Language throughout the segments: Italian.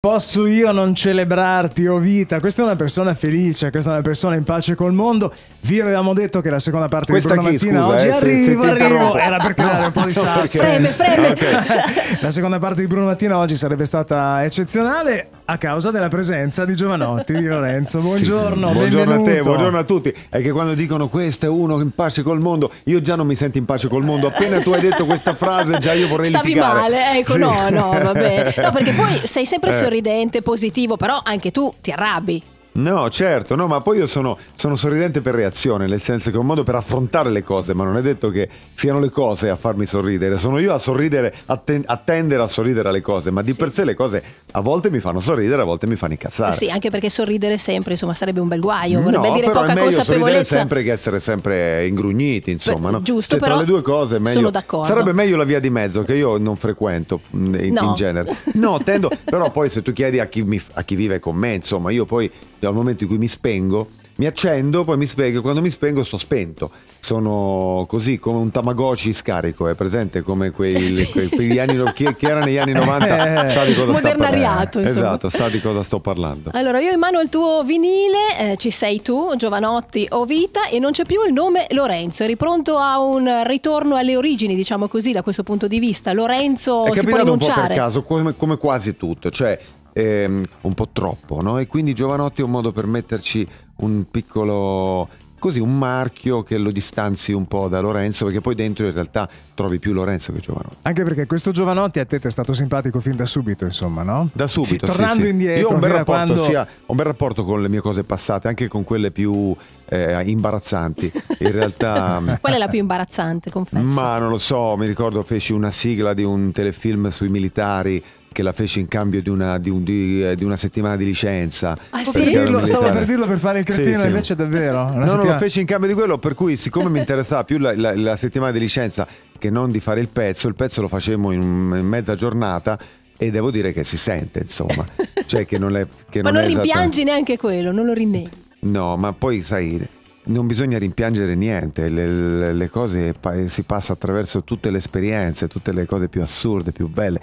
Posso io non celebrarti, o oh vita? Questa è una persona felice, questa è una persona in pace col mondo. Vi avevamo detto che la seconda parte questa di Tornamattina oggi eh, arrivo, se, se arrivo. Era per creare un po' di sasso. Freme, freme. La seconda parte di Bruno Mattina oggi sarebbe stata eccezionale a causa della presenza di Giovanotti di Lorenzo. Buongiorno, sì. buongiorno benvenuto. a te, buongiorno a tutti. È che quando dicono questo è uno in pace col mondo, io già non mi sento in pace col mondo. Appena tu hai detto questa frase, già io vorrei Stavi litigare. male, ecco, sì. no, no, vabbè. No, perché poi sei sempre eh. sorridente, positivo, però anche tu ti arrabbi. No, certo, no, ma poi io sono, sono, sorridente per reazione, nel senso che è un modo per affrontare le cose, ma non è detto che siano le cose a farmi sorridere, sono io a sorridere, a, ten, a tendere a sorridere alle cose, ma di sì. per sé le cose a volte mi fanno sorridere, a volte mi fanno incazzare. Sì, anche perché sorridere sempre, insomma, sarebbe un bel guaio, vorrebbe no, dire poca consapevolezza. sempre che essere sempre ingrugniti, insomma, Beh, no? Giusto, cioè, però tra le due cose è meglio Sarebbe meglio la via di mezzo che io non frequento mm, in, no. in genere. No, tendo, però poi se tu chiedi a chi, mi, a chi vive con me, insomma, io poi dal momento in cui mi spengo, mi accendo, poi mi spengo, quando mi spengo sto spento. Sono così come un Tamagotchi scarico, è presente come quei, sì. quei, quegli anni che, che era negli anni 90, eh, eh, sa di cosa Modernariato, sta Esatto, sa di cosa sto parlando. Allora, io in mano il tuo vinile, eh, ci sei tu, Giovanotti o Vita e non c'è più il nome Lorenzo. Eri pronto a un ritorno alle origini, diciamo così, da questo punto di vista. Lorenzo è si può rinunciare. un po' per caso, come, come quasi tutto, cioè ehm, un po' troppo, no? E quindi Giovanotti è un modo per metterci un piccolo così un marchio che lo distanzi un po' da Lorenzo, perché poi dentro in realtà trovi più Lorenzo che Giovanotti. Anche perché questo Giovanotti a te è stato simpatico fin da subito, insomma, no? Da subito. Sì, tornando sì, sì. indietro, io ho un, bel rapporto, quando... sia, ho un bel rapporto con le mie cose passate, anche con quelle più eh, imbarazzanti. In realtà. Mm, Qual è la più imbarazzante, confesso? Ma non lo so, mi ricordo feci una sigla di un telefilm sui militari che la fece in cambio di una, di un, di, eh, di una settimana di licenza. Ah, sì? dirlo, stavo per dirlo per fare il cretino, sì, invece davvero. Una no, settimana... no, la fece in cambio di quello, per cui siccome mi interessava più la, la, la, settimana di licenza che non di fare il pezzo, il pezzo lo facevamo in, in mezza giornata e devo dire che si sente, insomma. cioè che non è, che Ma non, non rimpiangi neanche quello, non lo rinneghi. No, ma poi sai non bisogna rimpiangere niente, le, le, cose si passa attraverso tutte le esperienze, tutte le cose più assurde, più belle.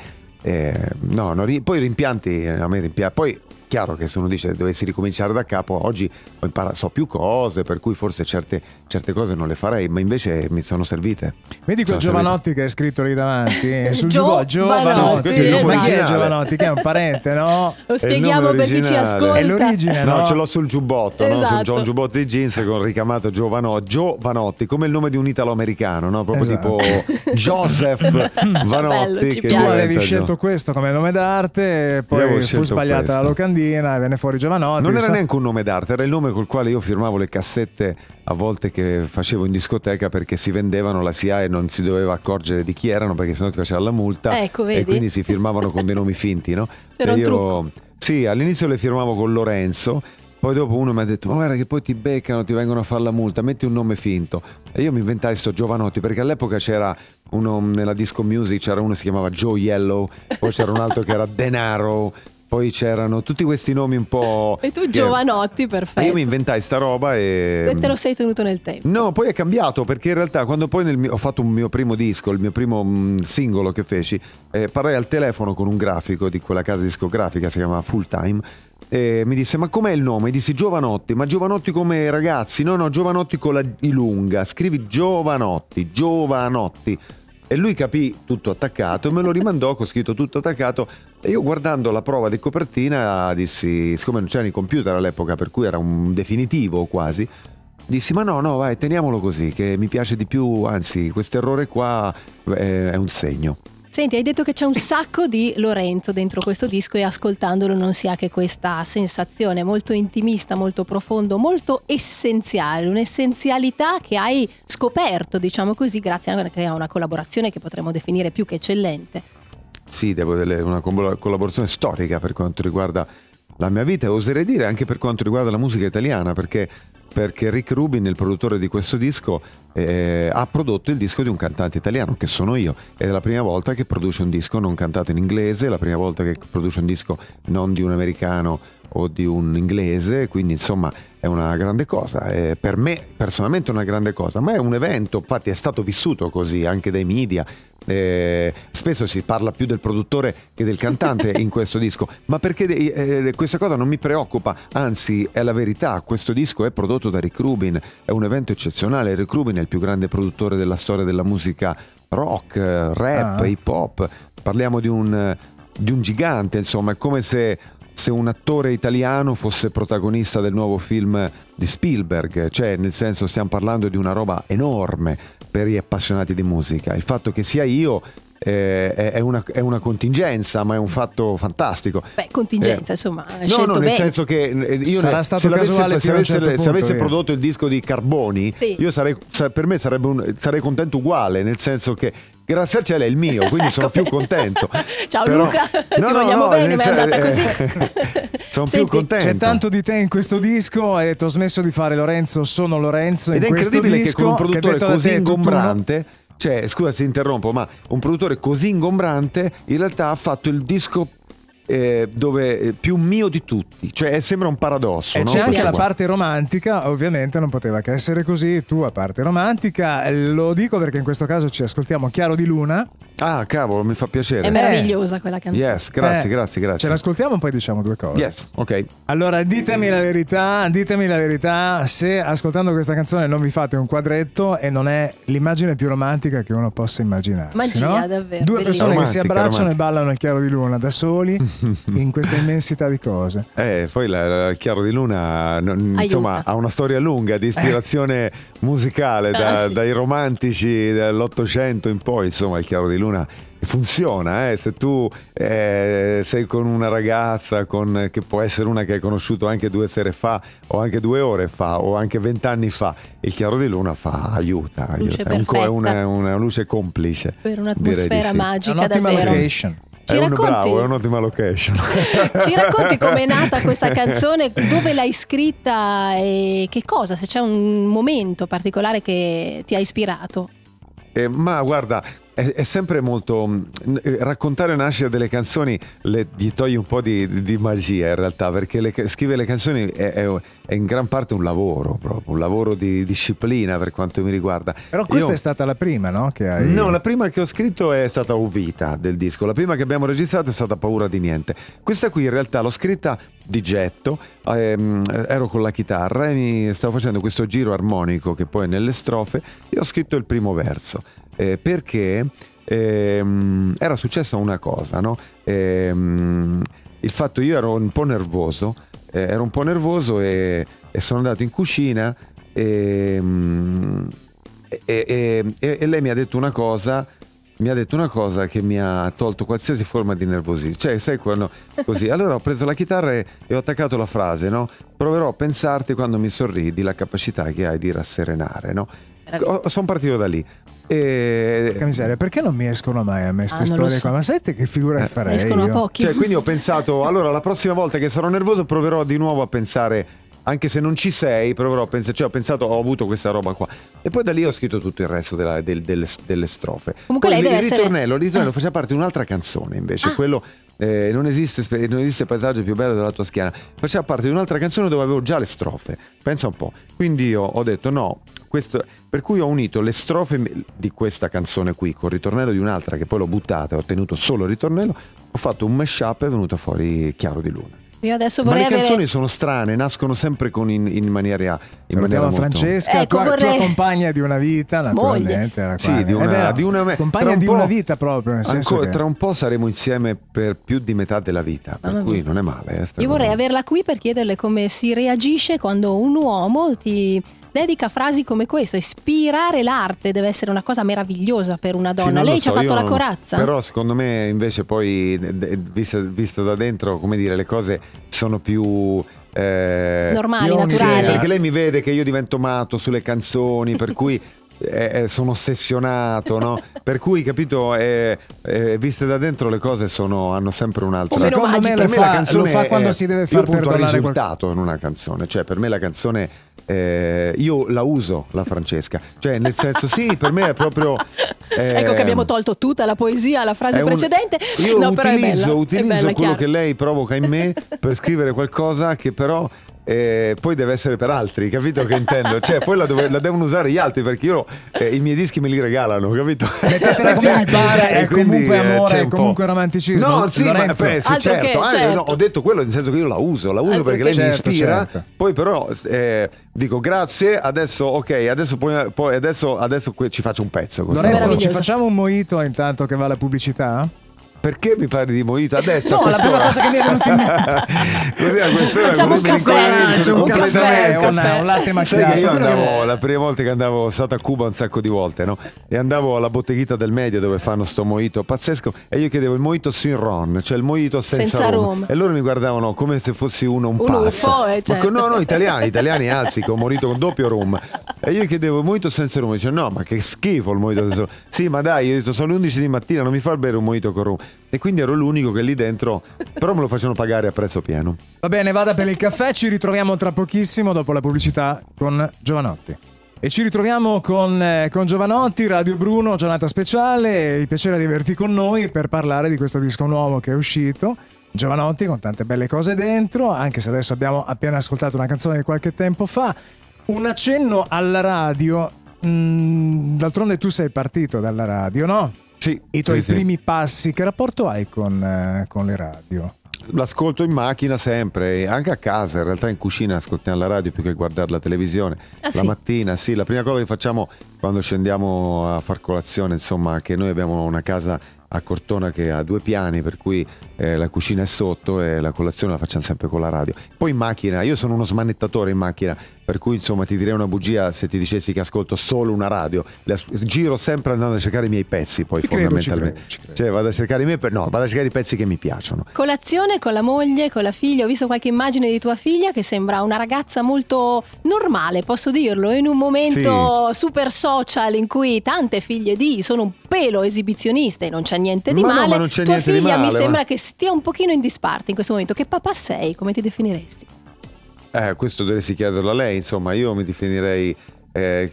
Eh, no, ri- poi rimpianti, a me rimpianti. Poi chiaro che se uno dice dovessi ricominciare da capo, oggi imparato, so più cose, per cui forse certe, certe, cose non le farei, ma invece mi sono servite. Vedi quel Giovanotti servite. che è scritto lì davanti sul giubbotto? Giovanotti, Giovanotti. chi è Giovanotti? Che è un parente, no? Lo spieghiamo per chi ci ascolta. È l'origine, no? no? ce l'ho sul giubbotto, esatto. no? ho un giubbotto di jeans con ricamato Giovanotti, Giovanotti come il nome di un italo-americano, no? Proprio esatto. tipo Joseph Vanotti. Bello, che tu avevi scelto questo come nome d'arte, poi fu sbagliata questa. la locandina locandina e venne fuori Giovanotti. Non era neanche un nome d'arte, era il nome col quale io firmavo le cassette a volte che facevo in discoteca perché si vendevano la SIA e non si doveva accorgere di chi erano perché sennò ti faceva la multa. Ecco, e quindi si firmavano con dei nomi finti, no? C'era e un io, trucco. Sì, all'inizio le firmavo con Lorenzo poi dopo uno mi ha detto ma guarda che poi ti beccano ti vengono a fare la multa metti un nome finto e io mi inventai sto Giovanotti perché all'epoca c'era uno nella disco music c'era uno che si chiamava Joe Yellow poi c'era un altro che era Denaro poi c'erano tutti questi nomi un po'... e tu che... Giovanotti, perfetto. Io mi inventai sta roba e... E te lo sei tenuto nel tempo. No, poi è cambiato perché in realtà quando poi mio... ho fatto un mio primo disco, il mio primo mm, singolo che feci, eh, parlai al telefono con un grafico di quella casa discografica, si chiamava Full Time, E mi disse ma com'è il nome? E Dissi Giovanotti, ma Giovanotti come ragazzi? No, no, Giovanotti con la I lunga, scrivi Giovanotti, Giovanotti. E lui capì tutto attaccato e me lo rimandò con scritto tutto attaccato. E io guardando la prova di copertina dissi, siccome non c'erano i computer all'epoca, per cui era un definitivo quasi, dissi ma no, no, vai, teniamolo così, che mi piace di più, anzi questo errore qua eh, è un segno. Senti, hai detto che c'è un sacco di Lorenzo dentro questo disco e ascoltandolo non si ha che questa sensazione molto intimista, molto profondo, molto essenziale, un'essenzialità che hai scoperto, diciamo così, grazie anche a una collaborazione che potremmo definire più che eccellente. Sì, devo dire una collaborazione storica per quanto riguarda la mia vita e oserei dire anche per quanto riguarda la musica italiana, perché perché Rick Rubin, il produttore di questo disco, eh, ha prodotto il disco di un cantante italiano, che sono io. è la prima volta che produce un disco non cantato in inglese, la prima volta che produce un disco non di un americano o di un inglese, quindi insomma è una grande cosa, è per me personalmente è una grande cosa, ma è un evento, infatti è stato vissuto così anche dai media, eh, spesso si parla più del produttore che del cantante in questo disco, ma perché eh, eh, questa cosa non mi preoccupa, anzi è la verità, questo disco è prodotto da Rick Rubin, è un evento eccezionale, Rick Rubin è il più grande produttore della storia della musica rock, rap, ah. hip hop, parliamo di un, di un gigante, insomma, è come se se un attore italiano fosse protagonista del nuovo film di Spielberg, cioè nel senso stiamo parlando di una roba enorme per gli appassionati di musica. Il fatto che sia io eh, è, una, è, una, contingenza, ma è un fatto fantastico. Beh, contingenza, eh, insomma. No, no, nel bene. senso che eh, io Sarà ne, stato se, casuale se, avesse, certo se avesse prodotto il disco di Carboni, sì. io sarei, per me sarebbe un, sarei contento uguale, nel senso che Grazie a cielo è il mio, quindi ecco sono più contento. Ciao Però... Luca, no, ti no, vogliamo no, bene, ma è andata così. sono Senti, più contento. C'è tanto di te in questo disco, hai detto ho smesso di fare Lorenzo, sono Lorenzo. Ed in è incredibile disco, che con un produttore così te, ingombrante... Cioè, scusa se interrompo, ma un produttore così ingombrante in realtà ha fatto il disco eh, dove eh, più mio di tutti, cioè eh, sembra un paradosso. E eh, no? c'è anche Questo la parte romantica, ovviamente non poteva che essere così, tua parte romantica, lo dico perché in questo caso ci ascoltiamo Chiaro di Luna, Ah, cavolo, mi fa piacere. È meravigliosa eh. quella canzone. Yes, grazie, eh, grazie, grazie. Ce l'ascoltiamo e poi diciamo due cose. Yes, ok. Allora, ditemi la verità, ditemi la verità, se ascoltando questa canzone non vi fate un quadretto e non è l'immagine più romantica che uno possa immaginare. Magia, no? davvero. Due persone romantica, che si abbracciano romantica. e ballano al chiaro di luna da soli in questa immensità di cose. Eh, poi il chiaro di luna non, insomma, ha una storia lunga di ispirazione eh. musicale da, ah, sì. dai romantici dell'Ottocento in poi, insomma, il chiaro di luna Luna funziona, eh? se tu eh, sei con una ragazza con, che può essere una che hai conosciuto anche due sere fa o anche due ore fa o anche vent'anni fa, il chiaro di luna fa aiuta, aiuta. È, un, è una, una, luce complice. Per un'atmosfera sì. magica. È un'ottima davvero. location. Ci è, racconti, bravo, è un'ottima location. Ci racconti com'è nata questa canzone, dove l'hai scritta e che cosa, se c'è un momento particolare che ti ha ispirato? Eh, ma guarda, è, è, sempre molto... Mm, eh, raccontare la nascita delle canzoni le, gli toglie un po' di, di magia in realtà, perché le, scrivere le canzoni è, è, è in gran parte un lavoro, proprio, un lavoro di disciplina per quanto mi riguarda. Però questa Io... è stata la prima, no? Che hai... No, la prima che ho scritto è stata Uvita del disco, la prima che abbiamo registrato è stata Paura di niente. Questa qui in realtà l'ho scritta di getto, ehm, ero con la chitarra e mi stavo facendo questo giro armonico che poi nelle strofe e ho scritto il primo verso. Eh, perché ehm, era successa una cosa, no? Ehm, il fatto io ero un po' nervoso eh, ero un po' nervoso e, e, sono andato in cucina mm, e, e, e lei mi ha detto una cosa mi ha detto una cosa che mi ha tolto qualsiasi forma di nervosismo. Cioè, sai quando così. Allora ho preso la chitarra e, ho attaccato la frase, no? Proverò a pensarti quando mi sorridi, la capacità che hai di rasserenare, no? Sono partito da lì. E... Eh, Porca miseria, perché non mi escono mai a me queste ah, storie so. qua? Ma senti che figura eh, farei? Escono io? pochi. Cioè, quindi ho pensato, allora la prossima volta che sarò nervoso proverò di nuovo a pensare anche se non ci sei, proverò pens- cioè, ho pensato, ho avuto questa roba qua. E poi da lì ho scritto tutto il resto della, del, delle, delle, strofe. Comunque poi lei il, il essere... ritornello, il ritornello ah. faceva parte di un'altra canzone invece, ah. quello eh, non, esiste, non esiste paesaggio più bello della tua schiena, faceva parte di un'altra canzone dove avevo già le strofe, pensa un po'. Quindi io ho detto no, questo, per cui ho unito le strofe di questa canzone qui con il ritornello di un'altra che poi l'ho buttata, e ho ottenuto solo il ritornello, ho fatto un mashup e è venuto fuori Chiaro di Luna. Io adesso vorrei Ma le avere... canzoni sono strane, nascono sempre con in, in maniera. In maniera molto... Francesca, ecco, tua, vorrei... tua compagna di una vita, naturalmente. Era Sì, di una, eh di una... compagna un di una vita proprio. Nel senso ancora, che... Tra un po' saremo insieme per più di metà della vita, per ah, cui non è male. Eh, Io vorrei averla qui per chiederle come si reagisce quando un uomo ti dedica frasi come questa. Ispirare l'arte deve essere una cosa meravigliosa per una donna. Sì, Lei so, ci ha fatto la corazza. Però secondo me invece poi, visto, visto, da dentro, come dire, le cose sono più eh, normali, pioni, naturali. Sì, perché lei mi vede che io divento matto sulle canzoni, per cui eh, eh, sono ossessionato, no? Per cui, capito, eh, eh, viste da dentro le cose sono, hanno sempre un'altra... Secondo me, lo, me fa, la canzone lo fa eh, quando è, si deve far perdonare risultato qualcosa. in una canzone, cioè per me la canzone eh, io la uso la Francesca, cioè nel senso sì, per me è proprio... Eh, ecco che abbiamo tolto tutta la poesia alla frase un, precedente. Io no, utilizzo, però è bella, utilizzo è bella, quello chiaro. che lei provoca in me per scrivere qualcosa che però eh, poi deve essere per altri, capito che intendo? Cioè, poi la, dove, la devono usare gli altri perché io eh, i miei dischi me li regalano, capito? Mettetela come mi pare, è comunque eh, amore, è comunque romanticismo. No, sì, Lorenzo. ma penso, certo. Che, ah, certo. No, ho detto quello nel senso che io la uso, la uso Altro perché lei certo, mi ispira. Certo. Poi però eh, dico grazie, adesso ok, adesso, poi, poi adesso, adesso ci faccio un pezzo. Lorenzo, ci facciamo un moito intanto che va la pubblicità? perché mi parli di mojito adesso? No, la prima cosa che mi è venuta in mente. Facciamo un caffè, un, caffè, un, latte macchiato. Io andavo, la prima volta che andavo, sono stato a Cuba un sacco di volte, no? E andavo alla botteghita del medio dove fanno sto mojito pazzesco e io chiedevo il mojito sin ron, cioè il mojito senza, senza rum. E loro mi guardavano come se fossi uno un, un pazzo. Ufo, eh, certo. no, no, italiani, italiani alzi, che ho morito con doppio rum. E io chiedevo il mojito senza rum, dice no, ma che schifo il mojito senza rum. sì, ma dai, io ho detto sono le 11 di mattina, non mi fa bere un mojito con rum. E quindi ero l'unico che lì dentro, però me lo facevano pagare a prezzo pieno. Va bene, vada per il caffè, ci ritroviamo tra pochissimo dopo la pubblicità con Giovanotti. E ci ritroviamo con, eh, con, Giovanotti, Radio Bruno, giornata speciale. Il piacere di averti con noi per parlare di questo disco nuovo che è uscito. Giovanotti con tante belle cose dentro, anche se adesso abbiamo appena ascoltato una canzone di qualche tempo fa. Un accenno alla radio. Mm, d'altronde tu sei partito dalla radio, no? Sì. I tuoi sì, primi sì. passi, che rapporto hai con, eh, con le radio? L'ascolto in macchina sempre, anche a casa, in realtà in cucina ascoltiamo la radio più che guardare la televisione. Ah, la sì. mattina, sì, la prima cosa che facciamo quando scendiamo a far colazione, insomma, che noi abbiamo una casa a Cortona che ha due piani per cui eh, la cucina è sotto e la colazione la facciamo sempre con la radio. Poi in macchina, io sono uno smanettatore in macchina, per cui insomma ti direi una bugia se ti dicessi che ascolto solo una radio. As- giro sempre andando a cercare i miei pezzi poi ci fondamentalmente. Credo, ci credo, ci credo. Cioè vado a cercare i miei pe- no, vado a cercare i pezzi che mi piacciono. Colazione con la moglie, con la figlia, ho visto qualche immagine di tua figlia che sembra una ragazza molto normale, posso dirlo, in un momento sì. super social in cui tante figlie di sono un pelo esibizionista e non c'è niente di ma male, no, ma non c'è tua figlia male, mi sembra che stia un pochino in disparte in questo momento. Che papà sei? Come ti definiresti? Eh, questo dovresti chiederlo a lei, insomma, io mi definirei... Eh,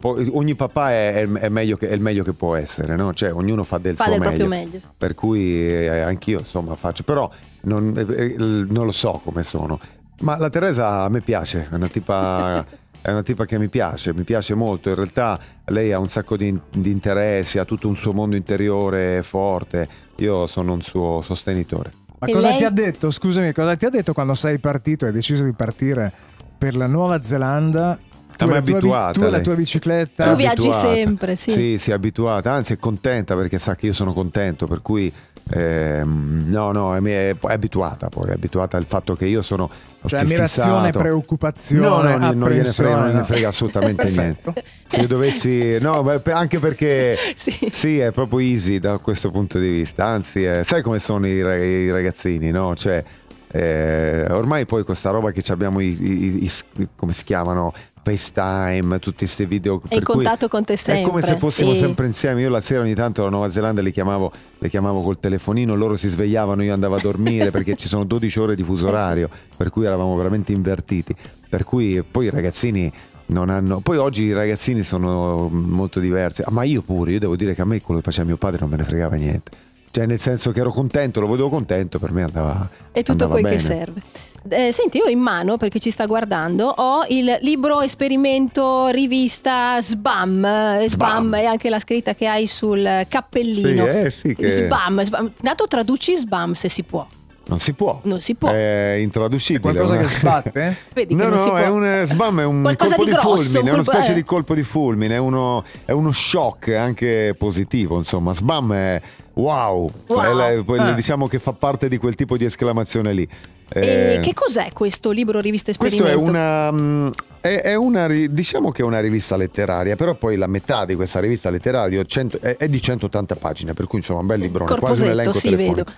po- ogni papà è, è, è, che, è, il meglio che può essere, no? cioè, ognuno fa del fa suo del meglio. meglio Per cui eh, anch'io insomma faccio, però non, eh, eh non, lo so come sono. Ma la Teresa a me piace, è una tipa è una tipa che mi piace, mi piace molto, in realtà lei ha un sacco di, di interessi, ha tutto un suo mondo interiore forte, io sono un suo sostenitore. Ma e cosa lei? ti ha detto, scusami, cosa ti ha detto quando sei partito, hai deciso di partire per la Nuova Zelanda tu è abituata. Tu e la tua bicicletta. Tu viaggi abituata. sempre, sì. Sì, sì, abituata, anzi è contenta perché sa che io sono contento, per cui eh, no, no, è, è, abituata poi, è abituata al fatto che io sono... Cioè ammirazione, fissato. preoccupazione, no, no, non gliene frega, non gliene frega assolutamente niente. Se io dovessi... No, anche perché... sì. sì. è proprio easy da questo punto di vista. Anzi, è, eh, sai come sono i, i ragazzini, no? Cioè... Eh, ormai poi questa roba che abbiamo i, i, i, come si chiamano FaceTime, tutti questi video. È in contatto con te sempre. È come se fossimo sì. sempre insieme. Io la sera ogni tanto alla Nuova Zelanda li chiamavo, le chiamavo col telefonino, loro si svegliavano, io andavo a dormire perché ci sono 12 ore di fuso eh orario, per cui eravamo veramente invertiti. Per cui poi i ragazzini non hanno... Poi oggi i ragazzini sono molto diversi, ma io pure, io devo dire che a me quello che faceva mio padre non me ne fregava niente cioè nel senso che ero contento, lo vedevo contento, per me andava... È tutto andava quel bene. che serve. Eh, senti, io in mano, perché ci sta guardando, ho il libro esperimento rivista eh, Sbam. Sbam è anche la scritta che hai sul cappellino. Sì, eh, sì che... sbam, sbam. Dato traduci Sbam se si può. Non si può. Non si può. È intraducibile. È qualcosa una... che sbatte? Vedi no, no, è un, sbam è un colpo di, grosso, fulmine, un è una specie eh. di colpo di fulmine, è uno, è uno shock anche positivo, insomma. Sbam è wow, wow. È la, è, eh. Ah. diciamo che fa parte di quel tipo di esclamazione lì. Eh, che cos'è questo libro rivista esperimento? Questo è una, mm, è, è una, diciamo che è una rivista letteraria, però poi la metà di questa rivista letteraria 100, è, di 180 pagine, per cui insomma un bel libro, quasi un elenco sì, telefonico. Vedo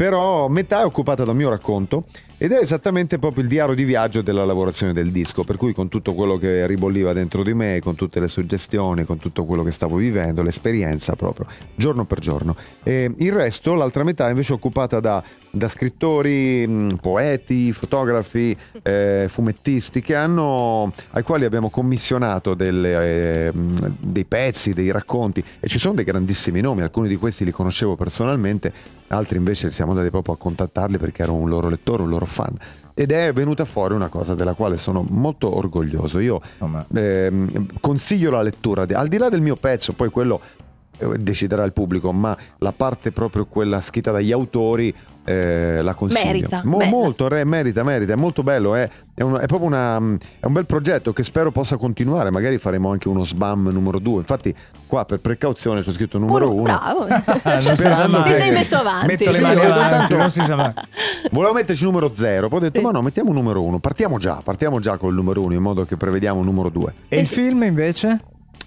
però metà è occupata da mio racconto ed è esattamente proprio il diario di viaggio della lavorazione del disco, per cui con tutto quello che ribolliva dentro di me, con tutte le suggestioni, con tutto quello che stavo vivendo, l'esperienza proprio, giorno per giorno. E il resto, l'altra metà invece è occupata da, da scrittori, mm, poeti, fotografi, eh, fumettisti hanno, ai quali abbiamo commissionato delle, eh, mm, dei pezzi, dei racconti e ci sono dei grandissimi nomi, alcuni di questi li conoscevo personalmente, altri invece siamo siamo andati proprio a contattarli perché ero un loro lettore, un loro fan. Ed è venuta fuori una cosa della quale sono molto orgoglioso. Io oh, ehm, consiglio la lettura, al di là del mio pezzo, poi quello eh, deciderà il pubblico, ma la parte proprio quella scritta dagli autori eh, la consiglio. Merita. Mo- molto, re, merita, merita, è molto bello, è, eh. è, un, è proprio una, è un bel progetto che spero possa continuare, magari faremo anche uno SBAM numero 2, infatti qua per precauzione c'è scritto numero 1. Bravo, Sperando ti sei messo avanti. Metto sì, avanti, non si sa mai. Volevo metterci numero 0, poi ho detto sì. ma no, mettiamo numero 1, partiamo già, partiamo già col numero 1 in modo che prevediamo un numero 2. E, e il film invece?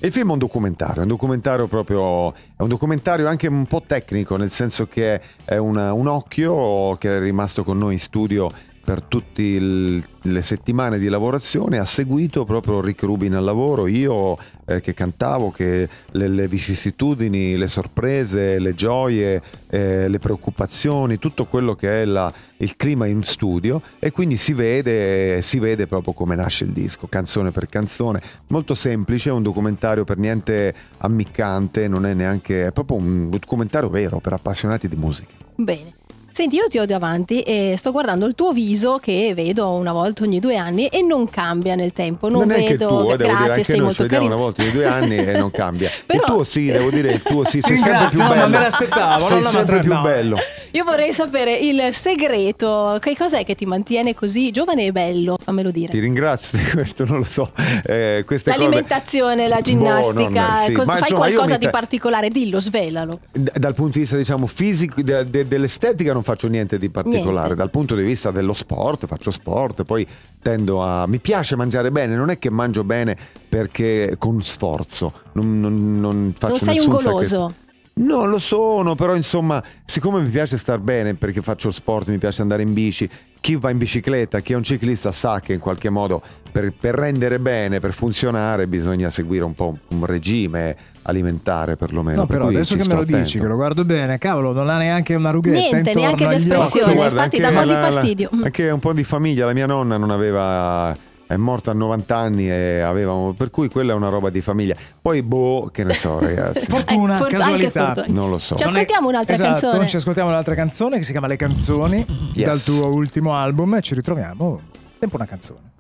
Il film è un documentario, è un documentario proprio, è un documentario anche un po' tecnico, nel senso che è una, un occhio che è rimasto con noi in studio per tutte le settimane di lavorazione ha seguito proprio Rick Rubin al lavoro, io eh, che cantavo, che le, le, vicissitudini, le sorprese, le gioie, eh, le preoccupazioni, tutto quello che è la, il clima in studio e quindi si vede, si vede proprio come nasce il disco, canzone per canzone, molto semplice, è un documentario per niente ammiccante, non è neanche, è proprio un documentario vero per appassionati di musica. Bene. Senti, io ti odio avanti e sto guardando il tuo viso che vedo una volta ogni due anni e non cambia nel tempo. Non, non vedo. È tuo, grazie, devo dire, sei noi molto ci vediamo una volta ogni due anni e non cambia. Però... Il tuo sì, devo dire, il tuo sì, sei sempre più bello. Ma me l'aspettavo, sei sempre più bello. Io vorrei sapere il segreto, che cos'è che ti mantiene così giovane e bello? Fammelo dire. Ti ringrazio di questo, non lo so. Eh, L'alimentazione, cose... la boh, ginnastica, boh, no, sì. cosa, ecco, fai insomma, qualcosa mi... di particolare, dillo, svelalo. dal punto di vista diciamo fisico, de, de, dell'estetica non faccio niente di particolare, niente. dal punto di vista dello sport faccio sport, poi tendo a... mi piace mangiare bene, non è che mangio bene perché con sforzo, non, non, non faccio non sei un goloso. Sacre... Non lo sono, però insomma, siccome mi piace star bene perché faccio sport, mi piace andare in bici, chi va in bicicletta, chi è un ciclista sa che in qualche modo per, per rendere bene, per funzionare, bisogna seguire un po' un, un regime alimentare perlomeno. No, per però adesso che me lo attento. dici, che lo guardo bene, cavolo, non ha neanche una rughetta. Niente, neanche d'espressione, espressione, occhi, infatti dà quasi fastidio. La, anche un po' di famiglia, la mia nonna non aveva è morto a 90 anni e avevamo, per cui quella è una roba di famiglia. Poi boh, che ne so ragazzi. Eh, fortuna, For casualità. Fortuna. Non lo so. Ci ascoltiamo un'altra esatto, canzone. Ci ascoltiamo un'altra canzone che si chiama Le canzoni yes. dal tuo ultimo album e ci ritroviamo tempo una canzone.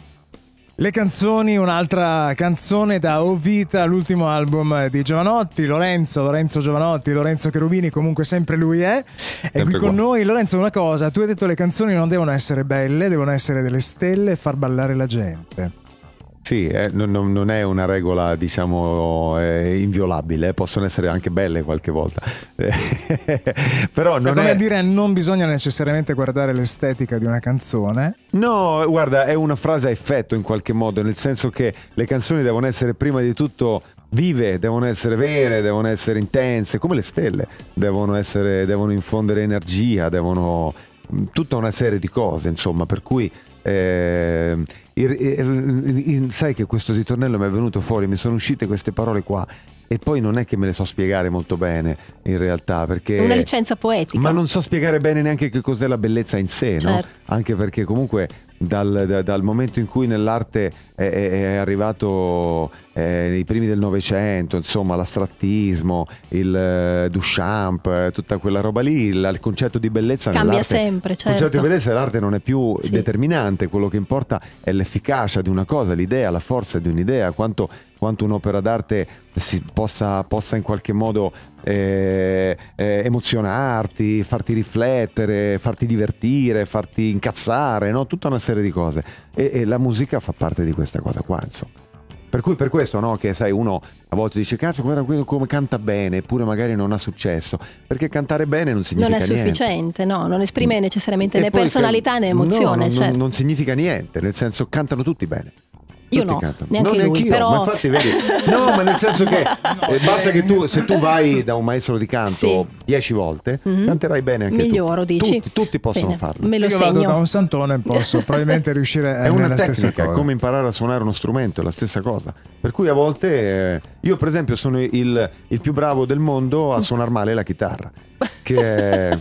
Le canzoni, un'altra canzone da O Vita, l'ultimo album di Giovanotti, Lorenzo, Lorenzo Giovanotti, Lorenzo Cherubini, comunque sempre lui è. È qui con qua. noi. Lorenzo, una cosa, tu hai detto che le canzoni non devono essere belle, devono essere delle stelle e far ballare la gente. Sì, eh, non, non, è una regola diciamo eh, inviolabile, eh, possono essere anche belle qualche volta. Però non come è... dire, non bisogna necessariamente guardare l'estetica di una canzone. No, guarda, è una frase a effetto in qualche modo, nel senso che le canzoni devono essere prima di tutto vive, devono essere vere, devono essere intense, come le stelle, devono, essere, devono infondere energia, devono tutta una serie di cose, insomma, per cui eh, il, il, il, sai che questo ritornello mi è venuto fuori, mi sono uscite queste parole qua e poi non è che me le so spiegare molto bene in realtà perché... una licenza poetica. Ma non so spiegare bene neanche che cos'è la bellezza in sé, certo. no? Anche perché comunque dal, da, dal, momento in cui nell'arte è, è arrivato eh, nei primi del Novecento, insomma, l'astrattismo, il eh, Duchamp, eh, tutta quella roba lì, il, il concetto di bellezza cambia sempre. Certo. Il concetto di certo. bellezza dell'arte non è più sì. determinante, quello che importa è l'efficacia di una cosa, l'idea, la forza di un'idea, quanto quanto un'opera d'arte si possa, possa, in qualche modo eh, eh, emozionarti, farti riflettere, farti divertire, farti incazzare, no? tutta una serie di cose. E, e, la musica fa parte di questa cosa qua, insomma. Per cui per questo, no? Che sai, uno a volte dice, cazzo, guarda quello come canta bene, eppure magari non ha successo. Perché cantare bene non significa niente. Non è sufficiente, niente. no, non esprime mm. necessariamente e né personalità che... né emozione. No, non, certo. non, non significa niente, nel senso cantano tutti bene. Io no, neanche non lui, però... ma infatti, vedi, no, ma nel senso che no, eh, basta che tu, se tu vai da un maestro di canto sì. dieci volte, mm-hmm. canterai bene anche Miglioro, tu. dici? Tutti, tutti possono bene. farlo. Me lo Io segno. vado da un santone posso probabilmente riuscire a... Eh, è una tecnica, come imparare a suonare uno strumento, è la stessa cosa. Per cui a volte, eh, io per esempio sono il, il più bravo del mondo a suonare male la chitarra, che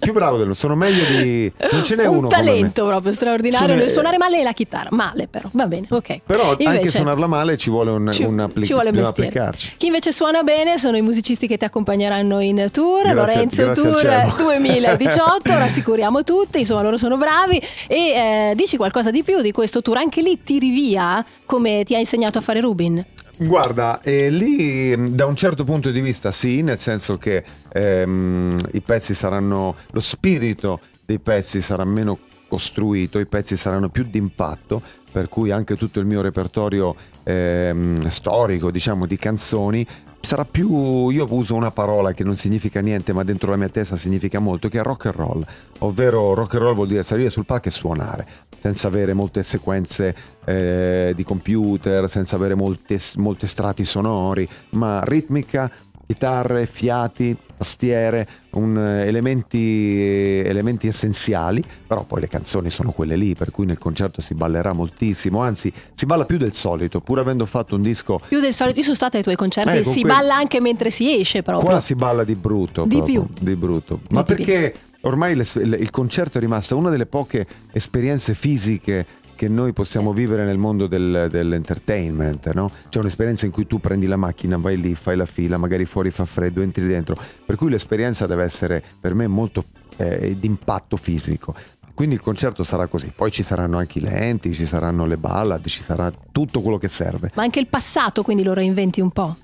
più bravo dello, sono meglio di... Non ce n'è un uno. Un talento proprio straordinario nel suonare male la chitarra, male però, va bene, ok. Però invece, anche suonarla male ci vuole un, ci, un appli- ci vuole applicarci. Chi invece suona bene sono i musicisti che ti accompagneranno in tour, grazie, Lorenzo grazie Tour 2018, rassicuriamo tutti, insomma loro sono bravi e eh, dici qualcosa di più di questo tour, anche lì tiri via come ti ha insegnato a fare Rubin. Guarda, eh, lì mm, da un certo punto di vista sì, nel senso che ehm, i pezzi saranno, lo spirito dei pezzi sarà meno costruito, i pezzi saranno più d'impatto, per cui anche tutto il mio repertorio ehm, storico, diciamo, di canzoni sarà più io uso una parola che non significa niente ma dentro la mia testa significa molto che è rock and roll ovvero rock and roll vuol dire salire sul palco e suonare senza avere molte sequenze eh, di computer senza avere molte, molte strati sonori ma ritmica chitarre, fiati, tastiere, un, eh, elementi, eh, elementi, essenziali, però poi le canzoni sono quelle lì, per cui nel concerto si ballerà moltissimo, anzi si balla più del solito, pur avendo fatto un disco... Più del solito, io sono stata ai tuoi concerti, eh, si balla anche mentre si esce proprio. Qua si balla di brutto. Di proprio, più. Di brutto. Ma di perché... Più. Ormai il concerto è rimasto una delle poche esperienze fisiche che noi possiamo vivere nel mondo del, dell'entertainment, no? C'è un'esperienza in cui tu prendi la macchina, vai lì, fai la fila, magari fuori fa freddo, entri dentro, per cui l'esperienza deve essere per me molto eh, di impatto fisico. Quindi il concerto sarà così, poi ci saranno anche i lenti, ci saranno le ballad, ci sarà tutto quello che serve. Ma anche il passato quindi lo reinventi un po'?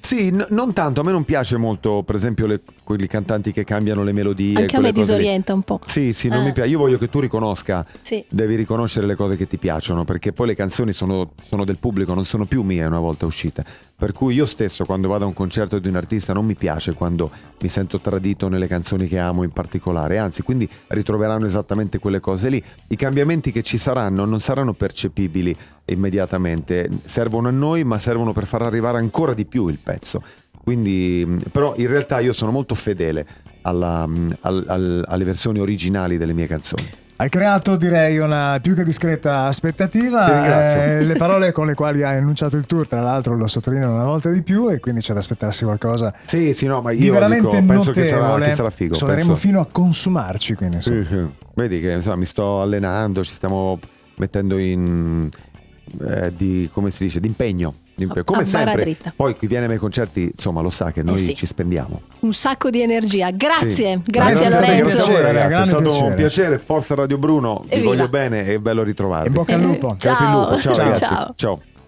Sì, n- non tanto, a me non piace molto, per esempio, le, quelli cantanti che cambiano le melodie. Anche a me disorienta lì. un po'. Sì, sì, non eh. mi piace. Io voglio che tu riconosca, sì. devi riconoscere le cose che ti piacciono, perché poi le canzoni sono, sono del pubblico, non sono più mie una volta uscite. Per cui io stesso quando vado a un concerto di un artista non mi piace quando mi sento tradito nelle canzoni che amo in particolare, anzi quindi ritroveranno esattamente quelle cose lì. I cambiamenti che ci saranno non saranno percepibili immediatamente, servono a noi ma servono per far arrivare ancora di più il pezzo. Quindi, mm, però in realtà io sono molto fedele alla, mm, al, al, alle versioni originali delle mie canzoni. Hai creato, direi, una più che discreta aspettativa. Eh, le parole con le quali hai annunciato il tour, tra l'altro, lo sottolineano una volta di più, e quindi c'è da aspettarsi qualcosa. Sì, sì, no, ma io veramente dico, penso che sarà, che sarà figo. Suoneremo penso. fino a consumarci. Quindi, sì, sì. Vedi che insomma, mi sto allenando, ci stiamo mettendo in eh, di, come si dice, di impegno come sempre, dritta. poi chi viene ai concerti, insomma, lo sa che eh noi eh sì. ci spendiamo. Un sacco di energia. Grazie, sì. grazie a Lorenzo. Piacere, è stato piacere. un piacere. Forza Radio Bruno, Evviva. vi voglio bene e bello ritrovarvi. In bocca al eh, lupo. Ciao. Ciao, ciao. Ciao.